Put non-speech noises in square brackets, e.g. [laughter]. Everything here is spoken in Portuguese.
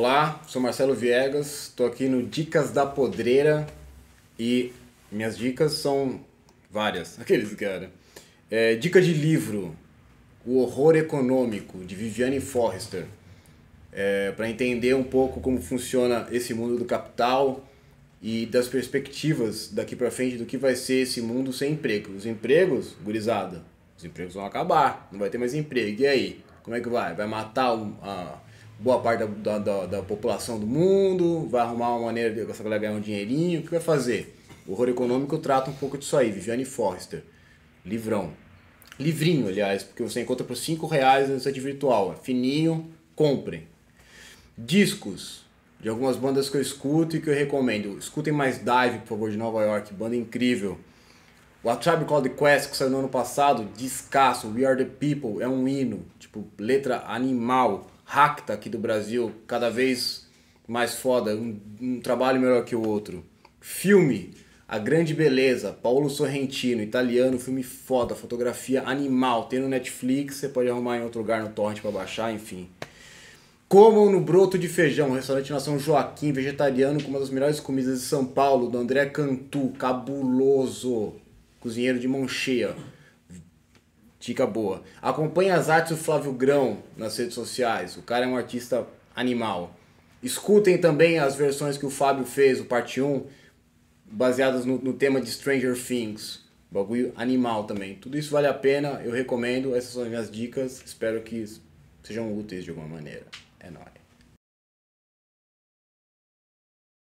Olá, sou Marcelo Viegas, estou aqui no Dicas da Podreira e minhas dicas são várias, [laughs] aqueles cara. É, dica de livro, O Horror Econômico, de Viviane Forrester, é, para entender um pouco como funciona esse mundo do capital e das perspectivas daqui para frente do que vai ser esse mundo sem emprego. Os empregos, gurizada, os empregos vão acabar, não vai ter mais emprego. E aí? Como é que vai? Vai matar o, a boa parte da, da, da, população do mundo, vai arrumar uma maneira de essa galera ganhar um dinheirinho, o que vai fazer? O horror econômico trata um pouco disso aí, Viviane Forrester, livrão. Livrinho, aliás, porque você encontra por 5 reais no site virtual, é fininho, comprem. Discos, de algumas bandas que eu escuto e que eu recomendo. Escutem mais Dive, por favor, de Nova York, banda incrível. O A Tribe Called Quest, que saiu no ano passado, descasso, We Are The People, é um hino, tipo, letra animal. Racta aqui do Brasil, cada vez mais foda, um, um trabalho melhor que o outro. Filme, A Grande Beleza, Paulo Sorrentino, italiano, filme foda, fotografia animal, tem no Netflix, você pode arrumar em outro lugar no torrent para baixar, enfim. Como no Broto de Feijão, restaurante na São Joaquim, vegetariano, com uma das melhores comidas de São Paulo, do André Cantu, cabuloso, cozinheiro de mão cheia. Dica boa. Acompanhe as artes do Flávio Grão nas redes sociais. O cara é um artista animal. Escutem também as versões que o Fábio fez, o parte 1, baseadas no, no tema de Stranger Things. Bagulho animal também. Tudo isso vale a pena, eu recomendo. Essas são as minhas dicas. Espero que sejam úteis de alguma maneira. É nóis.